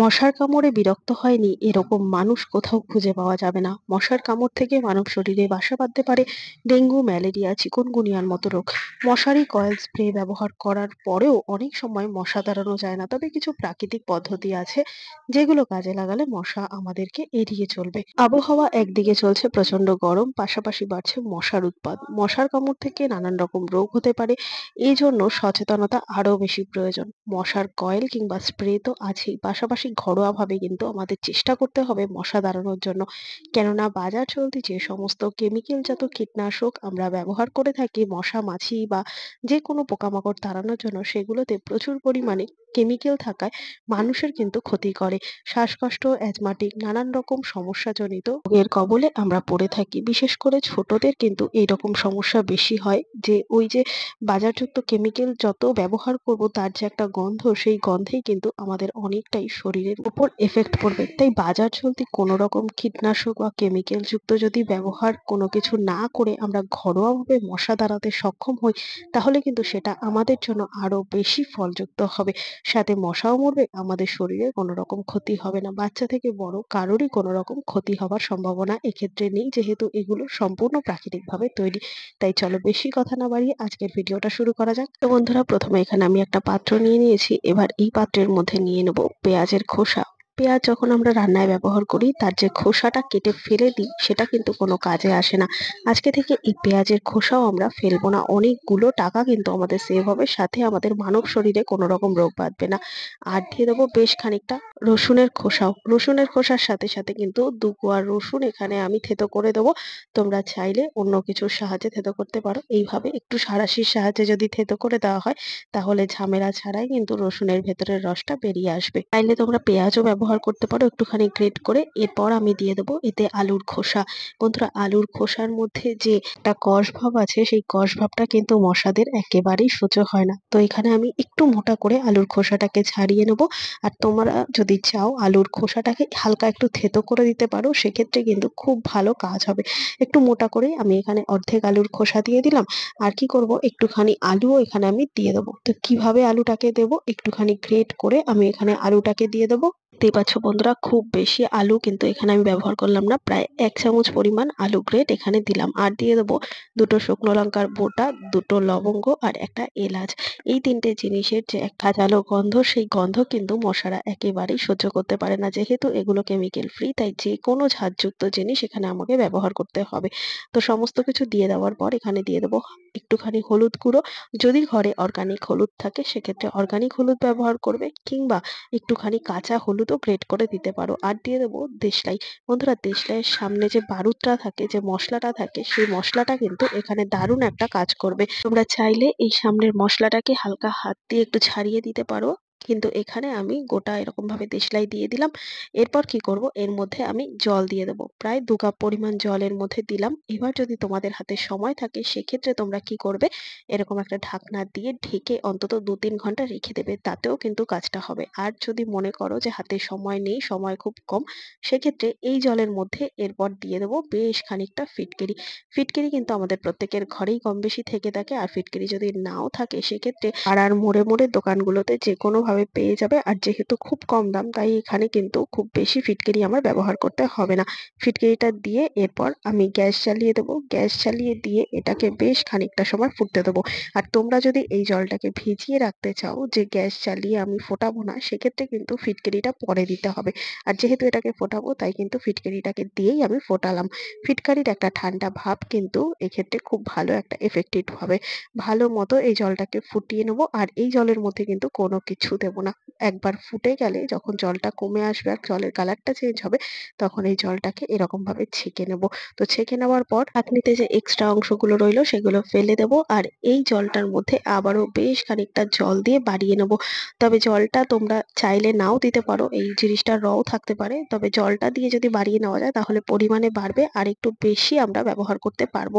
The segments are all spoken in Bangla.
মশার কামড়ে বিরক্ত হয়নি এরকম মানুষ কোথাও খুঁজে পাওয়া যাবে না মশার কামড় থেকে মানব শরীরে বাসা বাঁধতে পারে ডেঙ্গু ম্যালেরিয়া চিকনগুনিয়ার মতো রোগ মশারি কয়েল স্প্রে ব্যবহার করার পরেও অনেক সময় মশা দাঁড়ানো যায় না তবে কিছু প্রাকৃতিক পদ্ধতি আছে যেগুলো কাজে লাগালে মশা আমাদেরকে এড়িয়ে চলবে আবহাওয়া একদিকে চলছে প্রচন্ড গরম পাশাপাশি বাড়ছে মশার উৎপাদ মশার কামড় থেকে নানান রকম রোগ হতে পারে এই জন্য সচেতনতা আরও বেশি প্রয়োজন মশার কয়েল কিংবা স্প্রে তো আছেই পাশাপাশি অবশ্যই ঘরোয়াভাবে কিন্তু আমাদের চেষ্টা করতে হবে মশা দাঁড়ানোর জন্য কেননা বাজার চলতি যে সমস্ত জাত কীটনাশক আমরা ব্যবহার করে থাকি মশা মাছি বা যে কোনো পোকামাকড় তাড়ানোর জন্য সেগুলোতে প্রচুর পরিমাণে কেমিক্যাল থাকায় মানুষের কিন্তু ক্ষতি করে শ্বাসকষ্ট অ্যাজমাটিক নানান রকম সমস্যাজনিত রোগের কবলে আমরা পড়ে থাকি বিশেষ করে ছোটদের কিন্তু এইরকম সমস্যা বেশি হয় যে ওই যে বাজারযুক্ত কেমিক্যাল যত ব্যবহার করব তার যে একটা গন্ধ সেই গন্ধেই কিন্তু আমাদের অনেকটাই শরীর শরীরের উপর এফেক্ট পড়বে তাই বাজার চলতি কোনো রকম কীটনাশক বা যুক্ত যদি ব্যবহার কোনো কিছু না করে আমরা ঘরোয়াভাবে মশা দাঁড়াতে সক্ষম হই তাহলে কিন্তু সেটা আমাদের জন্য আরও বেশি ফলযুক্ত হবে সাথে মশাও মরবে আমাদের শরীরে কোনো রকম ক্ষতি হবে না বাচ্চা থেকে বড় কারোরই কোনো রকম ক্ষতি হওয়ার সম্ভাবনা এক্ষেত্রে নেই যেহেতু এগুলো সম্পূর্ণ প্রাকৃতিকভাবে তৈরি তাই চলো বেশি কথা না বাড়িয়ে আজকের ভিডিওটা শুরু করা যাক তো বন্ধুরা প্রথমে এখানে আমি একটা পাত্র নিয়ে নিয়েছি এবার এই পাত্রের মধ্যে নিয়ে নেবো পেঁয়াজের গাছের খোসা পেঁয়াজ যখন আমরা রান্নায় ব্যবহার করি তার যে খোসাটা কেটে ফেলে দিই সেটা কিন্তু কোনো কাজে আসে না আজকে থেকে এই পেঁয়াজের খোসাও আমরা ফেলবো না অনেকগুলো টাকা কিন্তু আমাদের সেভ হবে সাথে আমাদের মানব শরীরে কোনো রকম রোগ বাঁধবে না আর দিয়ে দেবো বেশ খানিকটা রসুনের খোসাও রসুনের খোসার সাথে সাথে কিন্তু দু কোয়া রসুন এখানে আমি থেতো করে দেবো তোমরা চাইলে অন্য কিছুর সাহায্যে থেতো করতে পারো এইভাবে একটু সারাশির সাহায্যে যদি থেতো করে দেওয়া হয় তাহলে ঝামেলা ছাড়াই কিন্তু রসুনের ভেতরের রসটা বেরিয়ে আসবে চাইলে তোমরা পেঁয়াজও ব্যবহার ব্যবহার করতে পারো একটুখানি গ্রেট করে এরপর আমি দিয়ে দেবো এতে আলুর খোসা বন্ধুরা আলুর খোসার মধ্যে যে একটা কষ ভাব আছে সেই কষ ভাবটা কিন্তু মশাদের একেবারেই সহ্য হয় না তো এখানে আমি একটু মোটা করে আলুর খোসাটাকে ছাড়িয়ে নেব আর তোমরা যদি চাও আলুর খোসাটাকে হালকা একটু থেতো করে দিতে পারো সেক্ষেত্রে কিন্তু খুব ভালো কাজ হবে একটু মোটা করে আমি এখানে অর্ধেক আলুর খোসা দিয়ে দিলাম আর কি করব একটুখানি আলুও এখানে আমি দিয়ে দেবো তো কিভাবে আলুটাকে দেব একটুখানি গ্রেট করে আমি এখানে আলুটাকে দিয়ে দেবো দেখতেই পাচ্ছ বন্ধুরা খুব বেশি আলু কিন্তু এখানে আমি ব্যবহার করলাম না প্রায় এক চামচ পরিমাণ আলু গ্রেট এখানে দিলাম আর দিয়ে দেবো দুটো শুকনো লঙ্কার বোটা দুটো লবঙ্গ আর একটা এলাচ এই তিনটে জিনিসের যে এক ভাজালো গন্ধ সেই গন্ধ কিন্তু মশারা একেবারেই সহ্য করতে পারে না যেহেতু এগুলো কেমিক্যাল ফ্রি তাই যে কোনো ঝাঁঝযুক্ত জিনিস এখানে আমাকে ব্যবহার করতে হবে তো সমস্ত কিছু দিয়ে দেওয়ার পর এখানে দিয়ে দেবো একটুখানি হলুদ গুঁড়ো যদি ঘরে অর্গানিক হলুদ থাকে সেক্ষেত্রে অর্গানিক হলুদ ব্যবহার করবে কিংবা একটুখানি কাঁচা হলুদ হলুদও গ্রেট করে দিতে পারো আর দিয়ে দেবো দেশলাই বন্ধুরা দেশলাইয়ের সামনে যে বারুদটা থাকে যে মশলাটা থাকে সেই মশলাটা কিন্তু এখানে দারুণ একটা কাজ করবে তোমরা চাইলে এই সামনের মশলাটাকে হালকা হাত দিয়ে একটু ছাড়িয়ে দিতে পারো কিন্তু এখানে আমি গোটা এরকমভাবে দেশলাই দিয়ে দিলাম এরপর কি করব এর মধ্যে আমি জল দিয়ে দেবো প্রায় দু কাপ পরিমাণ জলের মধ্যে দিলাম এবার যদি তোমাদের হাতে সময় থাকে সেক্ষেত্রে তোমরা কি করবে এরকম একটা ঢাকনা দিয়ে ঢেকে অন্তত দু তিন ঘন্টা রেখে দেবে তাতেও কিন্তু কাজটা হবে আর যদি মনে করো যে হাতে সময় নেই সময় খুব কম সেক্ষেত্রে এই জলের মধ্যে এরপর দিয়ে দেবো বেশ খানিকটা ফিটকিরি ফিটকিরি কিন্তু আমাদের প্রত্যেকের ঘরেই কম বেশি থেকে থাকে আর ফিটকিরি যদি নাও থাকে সেক্ষেত্রে আর মোড়ে মোড়ে দোকানগুলোতে যে কোনোভাবে ভাবে পেয়ে যাবে আর যেহেতু খুব কম দাম তাই এখানে কিন্তু খুব বেশি ফিটকিরি আমার ব্যবহার করতে হবে না ফিটকিরিটা দিয়ে এরপর আমি গ্যাস চালিয়ে দেবো গ্যাস চালিয়ে দিয়ে এটাকে বেশ খানিকটা সময় ফুটতে দেবো আর তোমরা যদি এই জলটাকে ভিজিয়ে রাখতে চাও যে গ্যাস চালিয়ে আমি ফোটাবো না সেক্ষেত্রে কিন্তু ফিটকিরিটা পরে দিতে হবে আর যেহেতু এটাকে ফোটাবো তাই কিন্তু ফিটকিরিটাকে দিয়েই আমি ফোটালাম ফিটকারির একটা ঠান্ডা ভাব কিন্তু এক্ষেত্রে খুব ভালো একটা এফেক্টিভ হবে ভালো মতো এই জলটাকে ফুটিয়ে নেবো আর এই জলের মধ্যে কিন্তু কোনো কিছু দেবো না একবার ফুটে গেলে যখন জলটা কমে আসবে আর জলের কালারটা চেঞ্জ হবে তখন এই জলটাকে এরকমভাবে ছেঁকে নেব তো ছেঁকে নেওয়ার পর আকনিতে যে এক্সট্রা অংশগুলো রইলো সেগুলো ফেলে দেব আর এই জলটার মধ্যে আবারও বেশ খানিকটা জল দিয়ে বাড়িয়ে নেব তবে জলটা তোমরা চাইলে নাও দিতে পারো এই জিনিসটা রও থাকতে পারে তবে জলটা দিয়ে যদি বাড়িয়ে নেওয়া যায় তাহলে পরিমাণে বাড়বে আর একটু বেশি আমরা ব্যবহার করতে পারবো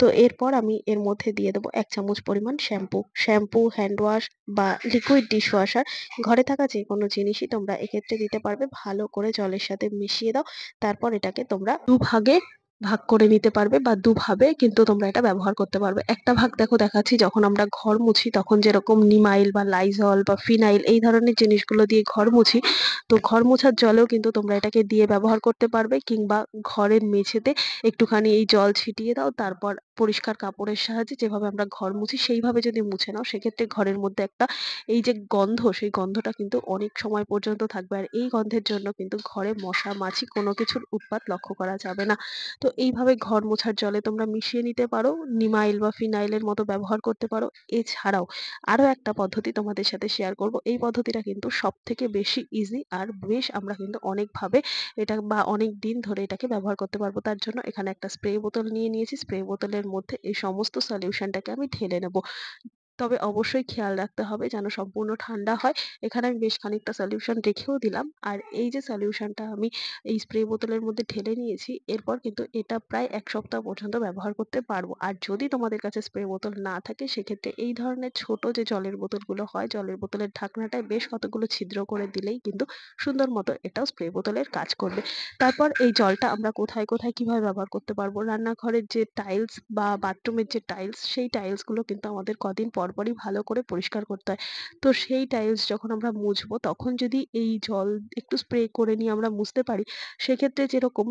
তো এরপর আমি এর মধ্যে দিয়ে দেবো এক চামচ পরিমাণ শ্যাম্পু শ্যাম্পু হ্যান্ড ওয়াশ বা লিকুইড ডিশওয়াশ মশলা ঘরে থাকা যে কোনো জিনিসই তোমরা এক্ষেত্রে দিতে পারবে ভালো করে জলের সাথে মিশিয়ে দাও তারপর এটাকে তোমরা দুভাগে ভাগ করে নিতে পারবে বা দুভাবে কিন্তু তোমরা এটা ব্যবহার করতে পারবে একটা ভাগ দেখো দেখাচ্ছি যখন আমরা ঘর মুছি তখন যেরকম নিমাইল বা লাইজল বা ফিনাইল এই ধরনের জিনিসগুলো দিয়ে ঘর মুছি তো ঘর মোছার জলেও কিন্তু তোমরা এটাকে দিয়ে ব্যবহার করতে পারবে কিংবা ঘরের মেঝেতে একটুখানি এই জল ছিটিয়ে দাও তারপর পরিষ্কার কাপড়ের সাহায্যে যেভাবে আমরা ঘর মুছি সেইভাবে যদি মুছে নাও সেক্ষেত্রে ঘরের মধ্যে একটা এই যে গন্ধ সেই গন্ধটা কিন্তু অনেক সময় পর্যন্ত থাকবে আর এই গন্ধের জন্য কিন্তু ঘরে মশা মাছি কোনো কিছুর উৎপাত লক্ষ্য করা যাবে না তো এইভাবে ঘর মোছার জলে তোমরা মিশিয়ে নিতে পারো নিমাইল বা ফিনাইলের মতো ব্যবহার করতে পারো এছাড়াও আরও একটা পদ্ধতি তোমাদের সাথে শেয়ার করব এই পদ্ধতিটা কিন্তু সব থেকে বেশি ইজি আর বেশ আমরা কিন্তু অনেকভাবে এটা বা অনেক দিন ধরে এটাকে ব্যবহার করতে পারবো তার জন্য এখানে একটা স্প্রে বোতল নিয়ে নিয়েছি স্প্রে বোতলের মধ্যে এই সমস্ত সলিউশনটাকে আমি ঢেলে নেব তবে অবশ্যই খেয়াল রাখতে হবে যেন সম্পূর্ণ ঠান্ডা হয় এখানে আমি বেশ খানিকটা সলিউশন রেখেও দিলাম আর এই যে সলিউশনটা আমি এই স্প্রে বোতলের মধ্যে ঢেলে নিয়েছি এরপর কিন্তু এটা প্রায় এক সপ্তাহ পর্যন্ত ব্যবহার করতে পারবো আর যদি তোমাদের কাছে স্প্রে বোতল না থাকে সেক্ষেত্রে এই ধরনের ছোট যে জলের বোতলগুলো হয় জলের বোতলের ঢাকনাটায় বেশ কতগুলো ছিদ্র করে দিলেই কিন্তু সুন্দর মতো এটাও স্প্রে বোতলের কাজ করবে তারপর এই জলটা আমরা কোথায় কোথায় কিভাবে ব্যবহার করতে পারবো রান্নাঘরের যে টাইলস বা বাথরুমের যে টাইলস সেই টাইলসগুলো কিন্তু আমাদের কদিন পর পরপরই ভালো করে পরিষ্কার করতে হয় তো সেই টাইলস যখন আমরা মুছবো তখন যদি এই জল একটু স্প্রে করে নিয়ে আমরা মুছতে পারি সেক্ষেত্রে যেরকম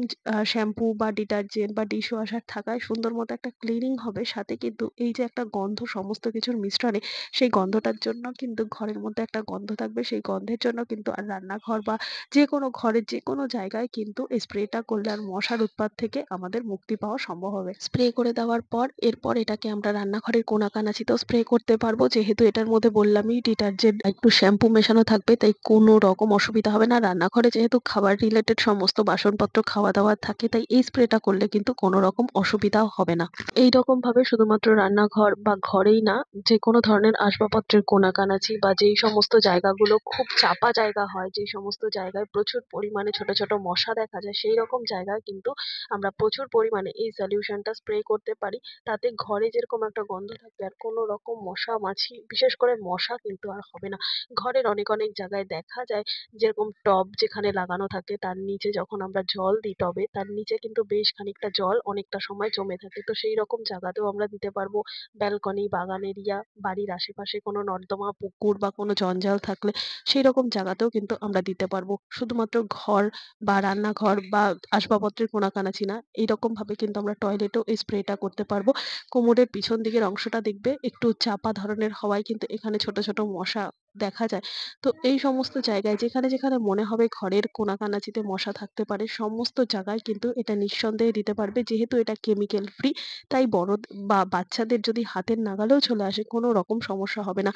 শ্যাম্পু বা ডিটারজেন্ট বা ডিশ ওয়াশার থাকায় সুন্দর মতো একটা ক্লিনিং হবে সাথে কিন্তু এই যে একটা গন্ধ সমস্ত কিছুর মিশ্রণে সেই গন্ধটার জন্য কিন্তু ঘরের মধ্যে একটা গন্ধ থাকবে সেই গন্ধের জন্য কিন্তু আর রান্নাঘর বা যে কোনো ঘরের যে কোনো জায়গায় কিন্তু স্প্রেটা করলে আর মশার উৎপাদ থেকে আমাদের মুক্তি পাওয়া সম্ভব হবে স্প্রে করে দেওয়ার পর এরপর এটাকে আমরা রান্নাঘরের কোনা কানাচিতেও স্প্রে করতে করতে পারবো যেহেতু এটার মধ্যে বললামই ডিটারজেন্ট একটু শ্যাম্পু মেশানো থাকবে তাই কোনো রকম অসুবিধা হবে না রান্নাঘরে যেহেতু খাবার রিলেটেড সমস্ত বাসনপত্র খাওয়া দাওয়া থাকে তাই এই স্প্রেটা করলে কিন্তু কোনো রকম অসুবিধা হবে না এই রকম ভাবে শুধুমাত্র রান্নাঘর বা ঘরেই না যে কোনো ধরনের আসবাবপত্রের কোনাকানাচি বা যেই সমস্ত জায়গাগুলো খুব চাপা জায়গা হয় যে সমস্ত জায়গায় প্রচুর পরিমাণে ছোট ছোট মশা দেখা যায় সেই রকম জায়গায় কিন্তু আমরা প্রচুর পরিমাণে এই সলিউশনটা স্প্রে করতে পারি তাতে ঘরে যেরকম একটা গন্ধ থাকবে আর কোনো রকম মশা মাছি বিশেষ করে মশা কিন্তু আর হবে না ঘরের অনেক অনেক জায়গায় দেখা যায় যেরকম টব যেখানে লাগানো থাকে তার নিচে যখন আমরা জল দিই টবে তার নিচে কিন্তু বেশ খানিকটা জল অনেকটা সময় জমে থাকে তো সেই রকম জায়গাতেও আমরা দিতে পারবো ব্যালকনি বাগান এরিয়া বাড়ির আশেপাশে কোনো নর্দমা পুকুর বা কোনো জঞ্জাল থাকলে সেই রকম জায়গাতেও কিন্তু আমরা দিতে পারবো শুধুমাত্র ঘর বা রান্নাঘর বা আসবাবপত্রের কোনাকানাচি না এইরকম ভাবে কিন্তু আমরা টয়লেটেও এই স্প্রেটা করতে পারবো কোমরের পিছন দিকের অংশটা দেখবে একটু চাপ লম্বা ধরনের হওয়ায় কিন্তু এখানে ছোট ছোট মশা দেখা যায় তো এই সমস্ত জায়গায় যেখানে যেখানে মনে হবে ঘরের কোনাকানাচিতে মশা থাকতে পারে সমস্ত জায়গায় কিন্তু এটা নিঃসন্দেহে দিতে পারবে যেহেতু এটা কেমিক্যাল ফ্রি তাই বড় বা বাচ্চাদের যদি হাতের নাগালেও চলে আসে কোনো রকম সমস্যা হবে না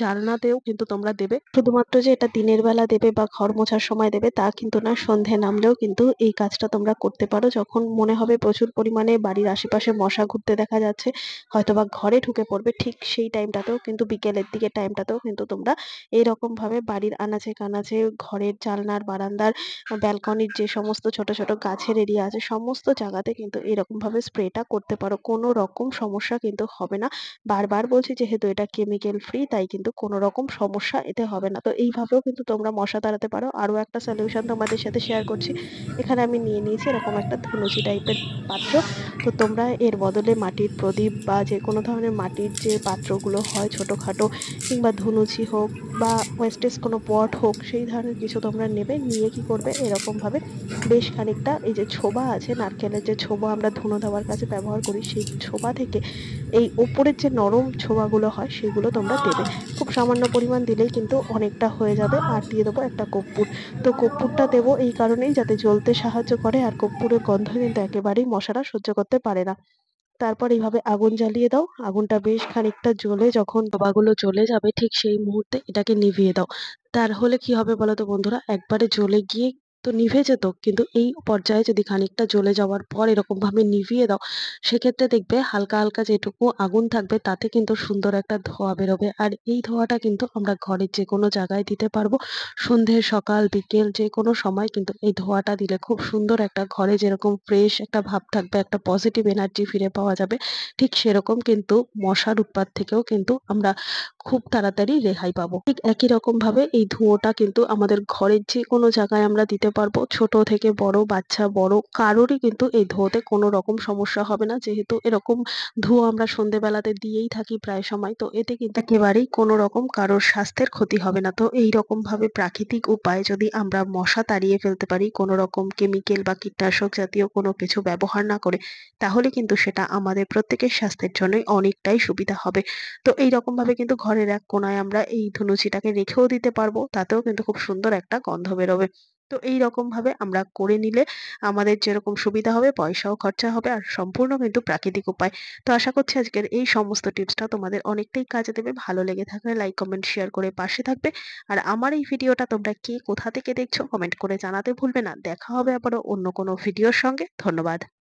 জালনাতেও কিন্তু তোমরা দেবে শুধুমাত্র যে এটা দিনের বেলা দেবে বা ঘর মোছার সময় দেবে তা কিন্তু না সন্ধে নামলেও কিন্তু এই কাজটা তোমরা করতে পারো যখন মনে হবে প্রচুর পরিমাণে বাড়ির আশেপাশে মশা ঘুরতে দেখা যাচ্ছে হয়তোবা ঘরে ঢুকে পড়বে ঠিক সেই টাইমটাতেও কিন্তু বিকেলের দিকে টাইমটাতেও কিন্তু তোমরা এরকমভাবে বাড়ির আনাচে কানাচে ঘরের জালনার বারান্দার ব্যালকনির যে সমস্ত ছোট ছোট গাছের এরিয়া আছে সমস্ত জায়গাতে কিন্তু এরকমভাবে স্প্রেটা করতে পারো কোনো রকম সমস্যা কিন্তু হবে না বারবার বলছি যেহেতু এটা কেমিক্যাল ফ্রি তাই কিন্তু কোনো রকম সমস্যা এতে হবে না তো এইভাবেও কিন্তু তোমরা মশা তাড়াতে পারো আরও একটা সলিউশন তোমাদের সাথে শেয়ার করছি এখানে আমি নিয়ে নিয়েছি এরকম একটা ধনুচি টাইপের পাত্র তো তোমরা এর বদলে মাটির প্রদীপ বা যে কোনো ধরনের মাটির যে পাত্রগুলো হয় ছোটোখাটো কিংবা ধুনুচি হোক হোক বা ওয়েস্টেজ কোনো পট হোক সেই ধরনের কিছু তোমরা নেবে নিয়ে কি করবে এরকমভাবে বেশ খানিকটা এই যে ছোবা আছে নারকেলের যে ছোবা আমরা ধুনো দেওয়ার কাছে ব্যবহার করি সেই ছোবা থেকে এই ওপরের যে নরম ছোবাগুলো হয় সেগুলো তোমরা দেবে খুব সামান্য পরিমাণ দিলেই কিন্তু অনেকটা হয়ে যাবে আর দিয়ে দেবো একটা কর্পূর তো কর্পূরটা দেবো এই কারণেই যাতে জ্বলতে সাহায্য করে আর কর্পূরের গন্ধ কিন্তু একেবারেই মশারা সহ্য করতে পারে না তারপর এইভাবে আগুন জ্বালিয়ে দাও আগুনটা বেশ খানিকটা জ্বলে যখন ডোবাগুলো জ্বলে যাবে ঠিক সেই মুহূর্তে এটাকে নিভিয়ে দাও তার হলে কি হবে বলো তো বন্ধুরা একবারে জ্বলে গিয়ে তো নিভে যেত কিন্তু এই পর্যায়ে যদি খানিকটা জ্বলে যাওয়ার পর এরকমভাবে নিভিয়ে দাও সেক্ষেত্রে দেখবে হালকা হালকা যেটুকু আগুন থাকবে তাতে কিন্তু সুন্দর একটা ধোয়া বেরোবে আর এই ধোয়াটা কিন্তু আমরা ঘরের যে কোনো জায়গায় দিতে পারবো সন্ধে সকাল বিকেল যে কোনো সময় কিন্তু এই ধোয়াটা দিলে খুব সুন্দর একটা ঘরে যেরকম ফ্রেশ একটা ভাব থাকবে একটা পজিটিভ এনার্জি ফিরে পাওয়া যাবে ঠিক সেরকম কিন্তু মশার উৎপাত থেকেও কিন্তু আমরা খুব তাড়াতাড়ি রেহাই পাবো ঠিক একই রকমভাবে এই ধোঁয়াটা কিন্তু আমাদের ঘরের যে কোনো জায়গায় আমরা দিতে পারবো ছোট থেকে বড় বাচ্চা বড় কারোরই কিন্তু এই ধোঁয়াতে কোনো রকম সমস্যা হবে না যেহেতু এরকম ধোঁয়া আমরা সন্ধেবেলাতে দিয়েই থাকি প্রায় সময় তো এতে কিন্তু একেবারেই কোনো রকম কারোর স্বাস্থ্যের ক্ষতি হবে না তো এই রকম ভাবে প্রাকৃতিক উপায়ে যদি আমরা মশা তাড়িয়ে ফেলতে পারি কোনো রকম কেমিক্যাল বা কীটনাশক জাতীয় কোনো কিছু ব্যবহার না করে তাহলে কিন্তু সেটা আমাদের প্রত্যেকের স্বাস্থ্যের জন্যই অনেকটাই সুবিধা হবে তো এই রকম ভাবে কিন্তু ঘরের এক কোনায় আমরা এই ধুনুচিটাকে রেখেও দিতে পারবো তাতেও কিন্তু খুব সুন্দর একটা গন্ধ বেরোবে তো এই ভাবে আমরা করে নিলে আমাদের যেরকম সুবিধা হবে পয়সাও খরচা হবে আর সম্পূর্ণ কিন্তু প্রাকৃতিক উপায় তো আশা করছি আজকের এই সমস্ত টিপসটা তোমাদের অনেকটাই কাজে দেবে ভালো লেগে থাকলে লাইক কমেন্ট শেয়ার করে পাশে থাকবে আর আমার এই ভিডিওটা তোমরা কে কোথা থেকে দেখছো কমেন্ট করে জানাতে ভুলবে না দেখা হবে আবারও অন্য কোনো ভিডিওর সঙ্গে ধন্যবাদ